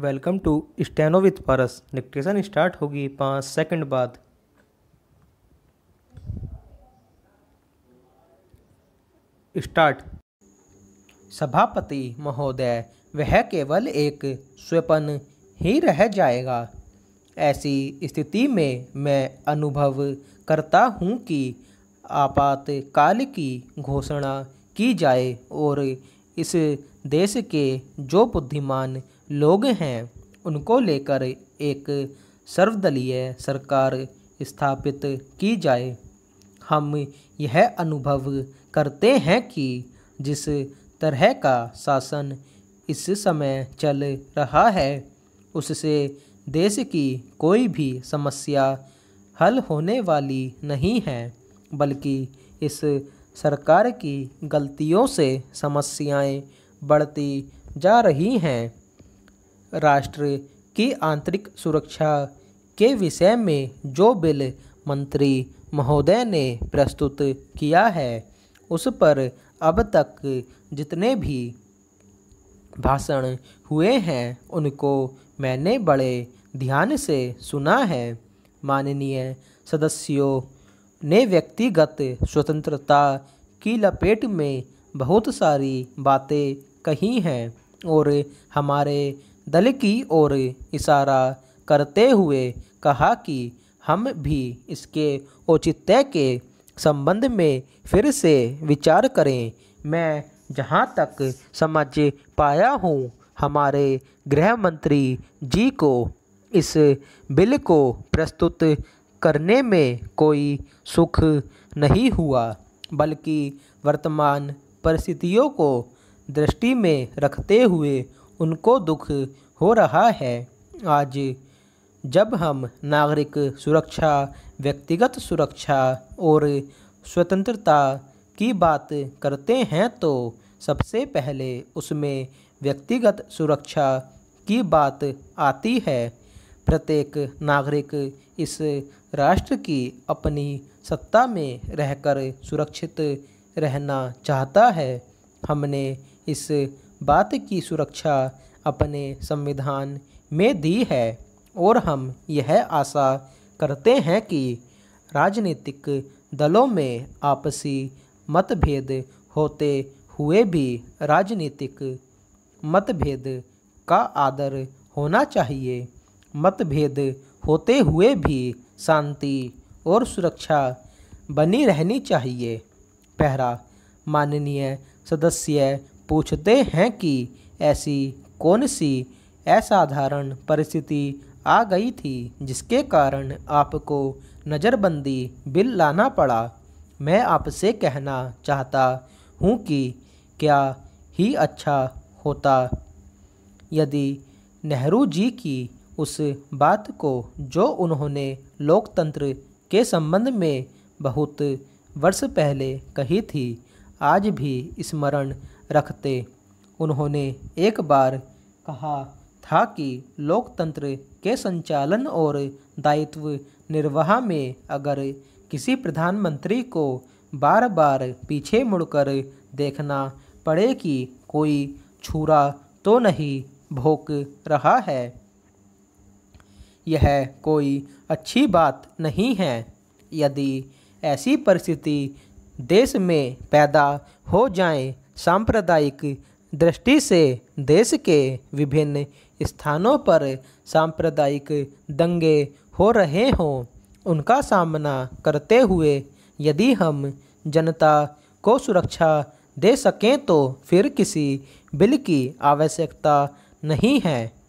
welcome to steno with Paras dictation start होगी पाँच second बाद स्टार्ट सभापति महोदय वह केवल एक स्वपन ही रह जाएगा ऐसी स्थिति में मैं अनुभव करता हूँ कि आपातकाल की घोषणा की जाए और इस देश के जो बुद्धिमान लोग हैं उनको लेकर एक सर्वदलीय सरकार स्थापित की जाए हम यह अनुभव करते हैं कि जिस तरह का शासन इस समय चल रहा है उससे देश की कोई भी समस्या हल होने वाली नहीं है बल्कि इस सरकार की गलतियों से समस्याएं बढ़ती जा रही हैं राष्ट्र की आंतरिक सुरक्षा के विषय में जो बिल मंत्री महोदय ने प्रस्तुत किया है उस पर अब तक जितने भी भाषण हुए हैं उनको मैंने बड़े ध्यान से सुना है माननीय सदस्यों ने व्यक्तिगत स्वतंत्रता की लपेट में बहुत सारी बातें कही हैं और हमारे दल की ओर इशारा करते हुए कहा कि हम भी इसके औचित्य के संबंध में फिर से विचार करें मैं जहाँ तक समझ पाया हूँ हमारे गृह मंत्री जी को इस बिल को प्रस्तुत करने में कोई सुख नहीं हुआ बल्कि वर्तमान परिस्थितियों को दृष्टि में रखते हुए उनको दुख हो रहा है आज जब हम नागरिक सुरक्षा व्यक्तिगत सुरक्षा और स्वतंत्रता की बात करते हैं तो सबसे पहले उसमें व्यक्तिगत सुरक्षा की बात आती है प्रत्येक नागरिक इस राष्ट्र की अपनी सत्ता में रहकर सुरक्षित रहना चाहता है हमने इस बात की सुरक्षा अपने संविधान में दी है और हम यह आशा करते हैं कि राजनीतिक दलों में आपसी मतभेद होते हुए भी राजनीतिक मतभेद का आदर होना चाहिए मतभेद होते हुए भी शांति और सुरक्षा बनी रहनी चाहिए पहरा माननीय सदस्य पूछते हैं कि ऐसी कौन सी असाधारण परिस्थिति आ गई थी जिसके कारण आपको नज़रबंदी बिल लाना पड़ा मैं आपसे कहना चाहता हूँ कि क्या ही अच्छा होता यदि नेहरू जी की उस बात को जो उन्होंने लोकतंत्र के संबंध में बहुत वर्ष पहले कही थी आज भी स्मरण रखते उन्होंने एक बार कहा था कि लोकतंत्र के संचालन और दायित्व निर्वाह में अगर किसी प्रधानमंत्री को बार बार पीछे मुड़कर देखना पड़े कि कोई छुरा तो नहीं भोक रहा है यह कोई अच्छी बात नहीं है यदि ऐसी परिस्थिति देश में पैदा हो जाए सांप्रदायिक दृष्टि से देश के विभिन्न स्थानों पर सांप्रदायिक दंगे हो रहे हों उनका सामना करते हुए यदि हम जनता को सुरक्षा दे सकें तो फिर किसी बिल की आवश्यकता नहीं है